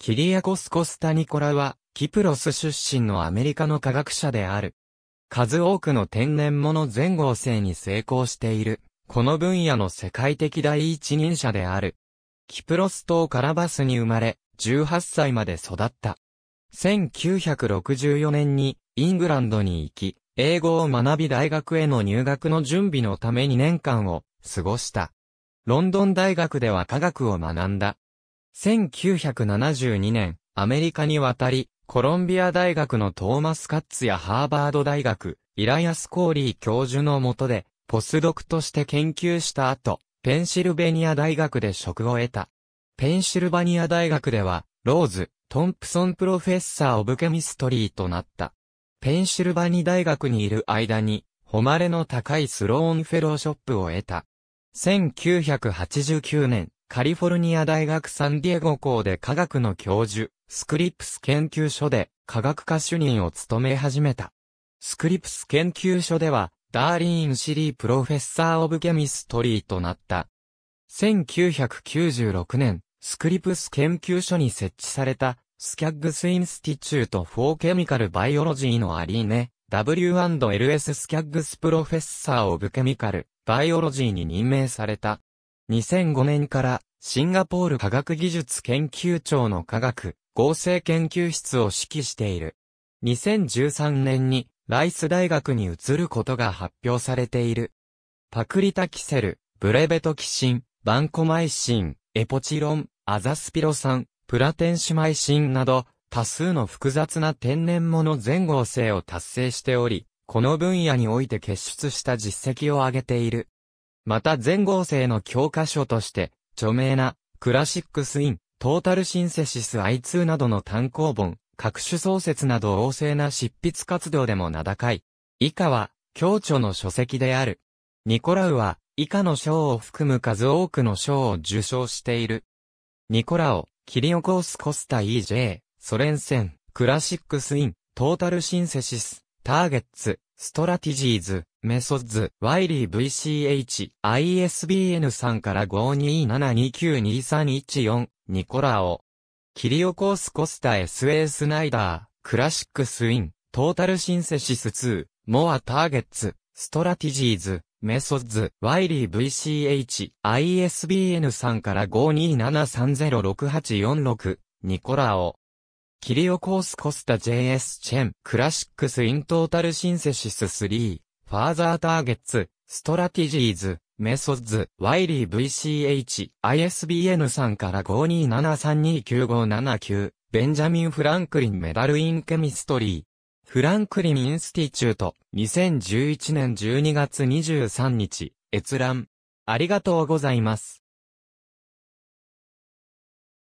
キリアコス・コスタ・ニコラは、キプロス出身のアメリカの科学者である。数多くの天然物全合成に成功している。この分野の世界的第一人者である。キプロス島カラバスに生まれ、18歳まで育った。1964年にイングランドに行き、英語を学び大学への入学の準備のため2年間を過ごした。ロンドン大学では科学を学んだ。1972年、アメリカに渡り、コロンビア大学のトーマス・カッツやハーバード大学、イラヤス・コーリー教授の下で、ポスドクとして研究した後、ペンシルベニア大学で職を得た。ペンシルバニア大学では、ローズ、トンプソンプロフェッサー・オブ・ケミストリーとなった。ペンシルバニ大学にいる間に、誉れの高いスローンフェローショップを得た。1989年、カリフォルニア大学サンディエゴ校で科学の教授、スクリプス研究所で科学科主任を務め始めた。スクリプス研究所では、ダーリーン・シリー・プロフェッサー・オブ・ケミストリーとなった。1996年、スクリプス研究所に設置された、スキャッグス・インスティチュート・フォー・ケミカル・バイオロジーのアリーネ、W&LS スキャッグス・プロフェッサー・オブ・ケミカル、バイオロジーに任命された。2005年からシンガポール科学技術研究庁の科学合成研究室を指揮している。2013年にライス大学に移ることが発表されている。パクリタキセル、ブレベトキシン、バンコマイシン、エポチロン、アザスピロ酸、プラテンシマイシンなど、多数の複雑な天然物全合成を達成しており、この分野において結出した実績を挙げている。また全合成の教科書として、著名な、クラシックスイン、トータルシンセシス I2 などの単行本、各種創設など旺盛な執筆活動でも名高い。以下は、教著の書籍である。ニコラウは、以下の賞を含む数多くの賞を受賞している。ニコラオ、キリオコースコスタ EJ、ソ連戦、クラシックスイン、トータルシンセシス、ターゲッツ、ストラティジーズ、メソッズ、ワイリー VCH、ISBN 3から5 2 7 2 9 2 3 1 4ニコラオ。キリオコースコスタ SA スナイダー、クラシックスイン、トータルシンセシス2、モアターゲッツ、ストラティジーズ、メソッズ、ワイリー VCH、ISBN 3から5 2 7 3 0 6 8 4 6ニコラオ。キリオコースコスタ JS チェン、クラシックスイントータルシンセシス3、ファーザーターゲッツ、ストラティジーズ、メソッズ、ワイリー VCH、ISBN3 から527329579、ベンジャミン・フランクリンメダル・イン・ケミストリー、フランクリン・インスティチュート、2011年12月23日、閲覧。ありがとうございます。